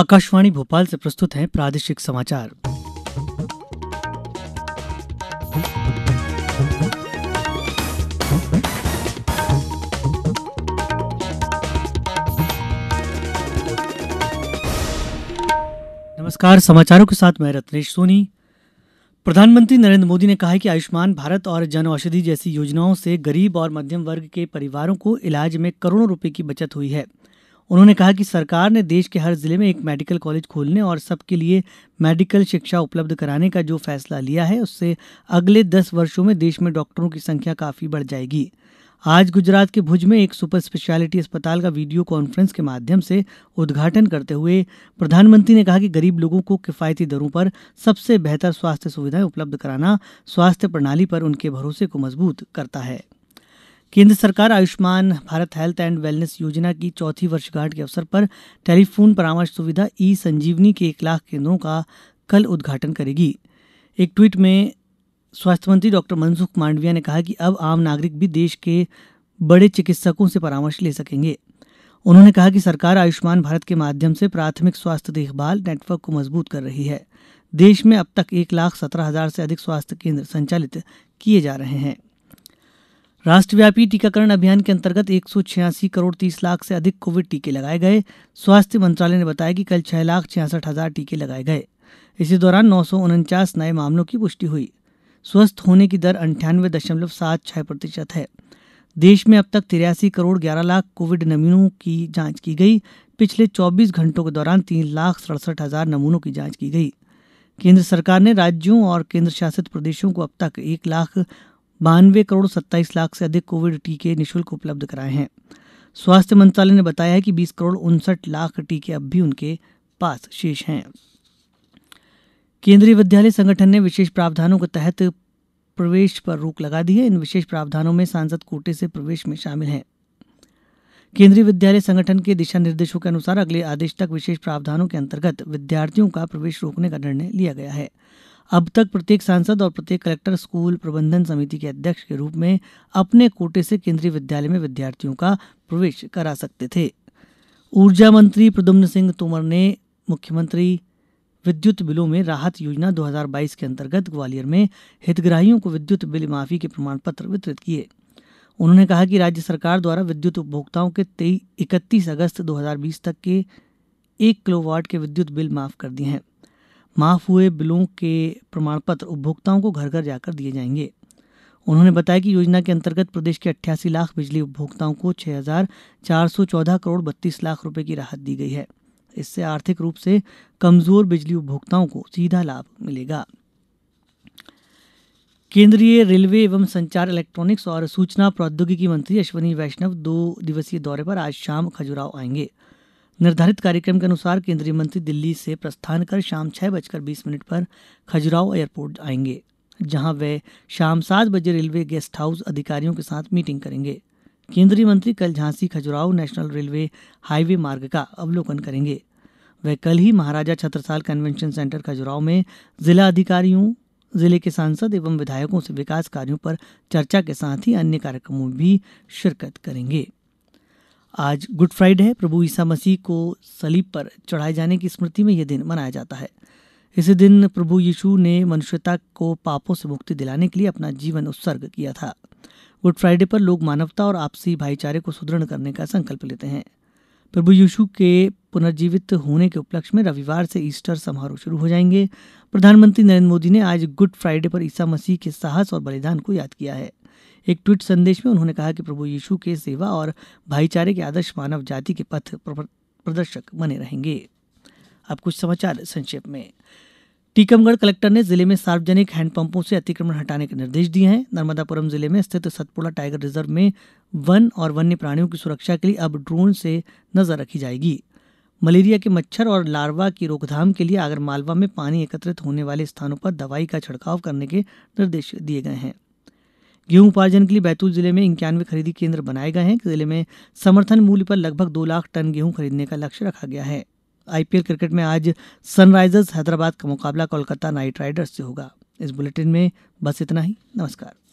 आकाशवाणी भोपाल से प्रस्तुत है प्रादेशिक समाचार नमस्कार समाचारों के साथ मैं रत्नेश सोनी प्रधानमंत्री नरेंद्र मोदी ने कहा है कि आयुष्मान भारत और जन औषधि जैसी योजनाओं से गरीब और मध्यम वर्ग के परिवारों को इलाज में करोड़ों रुपए की बचत हुई है उन्होंने कहा कि सरकार ने देश के हर जिले में एक मेडिकल कॉलेज खोलने और सबके लिए मेडिकल शिक्षा उपलब्ध कराने का जो फैसला लिया है उससे अगले दस वर्षों में देश में डॉक्टरों की संख्या काफी बढ़ जाएगी आज गुजरात के भुज में एक सुपर स्पेशलिटी अस्पताल का वीडियो कॉन्फ्रेंस के माध्यम से उद्घाटन करते हुए प्रधानमंत्री ने कहा कि गरीब लोगों को किफायती दरों पर सबसे बेहतर स्वास्थ्य सुविधाएं उपलब्ध कराना स्वास्थ्य प्रणाली पर उनके भरोसे को मजबूत करता है केंद्र सरकार Ayushman Bharat health and wellness योजना की चौथी वर्षगांठ के अवसर पर टेलीफोन परामर्श सुविधा ई संजीवनी के एक लाख केंद्रों का कल उद्घाटन करेगी एक ट्वीट में स्वास्थ्य मंत्री डॉक्टर मनसुख मांडविया ने कहा कि अब आम नागरिक भी देश के बड़े चिकित्सकों से परामर्श ले सकेंगे उन्होंने कहा कि सरकार आयुष्मान भारत के माध्यम से प्राथमिक स्वास्थ्य देखभाल नेटवर्क को मजबूत कर रही है देश में अब तक एक लाख सत्रह हजार से अधिक स्वास्थ्य केंद्र संचालित किए जा रहे हैं राष्ट्रव्यापी टीकाकरण अभियान के अंतर्गत एक सौ छियासी करोड़ तीस लाख से अधिक कोविड टीके लगाए गए स्वास्थ्य मंत्रालय ने बताया कि कल छह लाख छियासठ हजार टीके लगाए गए इसी दौरान नौ सौ उनचास नए मामलों की पुष्टि हुई स्वस्थ होने की दर अंठानवे दशमलव सात छह प्रतिशत है देश में अब तक तिरासी करोड़ ग्यारह लाख कोविड नमूनों की जांच की गई पिछले 24 घंटों के दौरान तीन लाख सड़सठ हजार नमूनों की जांच की गई केंद्र सरकार ने राज्यों और केंद्र शासित प्रदेशों को अब तक एक लाख बानवे करोड़ सत्ताईस लाख से अधिक कोविड टीके निःशुल्क उपलब्ध कराए हैं स्वास्थ्य मंत्रालय ने बताया है कि बीस करोड़ उनसठ लाख टीके अब भी उनके पास शेष हैं केंद्रीय विद्यालय संगठन ने विशेष प्रावधानों के तहत प्रवेश पर रोक लगा दी है इन विशेष प्रावधानों में सांसद कोटे से प्रवेश में शामिल हैं केंद्रीय विद्यालय संगठन के दिशा निर्देशों के अनुसार अगले आदेश तक विशेष प्रावधानों के अंतर्गत विद्यार्थियों का प्रवेश रोकने का निर्णय लिया गया है अब तक प्रत्येक सांसद और प्रत्येक कलेक्टर स्कूल प्रबंधन समिति के अध्यक्ष के रूप में अपने कोटे से केंद्रीय विद्यालय में विद्यार्थियों का प्रवेश करा सकते थे ऊर्जा मंत्री प्रद्युम्न सिंह तोमर ने मुख्यमंत्री विद्युत बिलों में राहत योजना 2022 के अंतर्गत ग्वालियर में हितग्राहियों को विद्युत बिल माफी के प्रमाण पत्र वितरित किए उन्होंने कहा कि राज्य सरकार द्वारा विद्युत उपभोक्ताओं के इकतीस अगस्त 2020 तक के एक किलोवाट के विद्युत बिल माफ कर दिए हैं माफ हुए बिलों के प्रमाण पत्र उपभोक्ताओं को घर घर जाकर दिए जाएंगे उन्होंने बताया कि योजना के अंतर्गत प्रदेश के अट्ठासी लाख बिजली उपभोक्ताओं को छह हजार चार सौ चौदह करोड़ बत्तीस लाख रुपए की राहत दी गई है इससे आर्थिक रूप से कमजोर बिजली उपभोक्ताओं को सीधा लाभ मिलेगा केंद्रीय रेलवे एवं संचार इलेक्ट्रॉनिक्स और सूचना प्रौद्योगिकी मंत्री अश्वनी वैष्णव दो दिवसीय दौरे पर आज शाम खजुराव आएंगे निर्धारित कार्यक्रम के अनुसार केंद्रीय मंत्री दिल्ली से प्रस्थान कर शाम छह बजकर बीस मिनट पर खजुराहो एयरपोर्ट आएंगे जहां वे शाम सात बजे रेलवे गेस्ट हाउस अधिकारियों के साथ मीटिंग करेंगे केंद्रीय मंत्री कल Jhansi Khajuraho national railway highway मार्ग का अवलोकन करेंगे वे कल ही महाराजा छत्रसाल कन्वेंशन सेंटर खजुराहो में जिला अधिकारियों जिले के सांसद एवं विधायकों से विकास कार्यों पर चर्चा के साथ ही अन्य कार्यक्रमों में भी शिरकत करेंगे आज गुड फ्राइडे है प्रभु ईसा मसीह को सलीब पर चढ़ाए जाने की स्मृति में यह दिन मनाया जाता है इसी दिन प्रभु यीशु ने मनुष्यता को पापों से मुक्ति दिलाने के लिए अपना जीवन उत्सर्ग किया था गुड फ्राइडे पर लोग मानवता और आपसी भाईचारे को सुदृढ़ करने का संकल्प लेते हैं प्रभु यीशु के पुनर्जीवित होने के उपलक्ष्य में रविवार से ईस्टर समारोह शुरू हो जाएंगे प्रधानमंत्री नरेंद्र मोदी ने आज गुड फ्राइडे पर ईसा मसीह के साहस और बलिदान को याद किया है एक ट्वीट संदेश में उन्होंने कहा कि प्रभु यीशु के सेवा और भाईचारे के आदर्श मानव जाति के पथ प्रदर्शक बने रहेंगे अब कुछ समाचार संक्षेप में टीकमगढ़ कलेक्टर ने जिले में सार्वजनिक हैंडपंपों से अतिक्रमण हटाने के निर्देश दिए हैं नर्मदापुरम जिले में स्थित सतपुड़ा टाइगर रिजर्व में वन और वन्य प्राणियों की सुरक्षा के लिए अब ड्रोन से नजर रखी जाएगी मलेरिया के मच्छर और लार्वा की रोकथाम के लिए आगरमालवा में पानी एकत्रित होने वाले स्थानों पर दवाई का छिड़काव करने के निर्देश दिए गए हैं गेहूं उपार्जन के लिए बैतूल जिले में इक्यानवे खरीदी केन्द्र बनाए गए हैं जिले में समर्थन मूल्य पर लगभग दो लाख टन गेहूं खरीदने का लक्ष्य रखा गया है आईपीएल क्रिकेट में आज सनराइजर्स हैदराबाद का मुकाबला कोलकाता नाइट राइडर्स से होगा इस बुलेटिन में बस इतना ही नमस्कार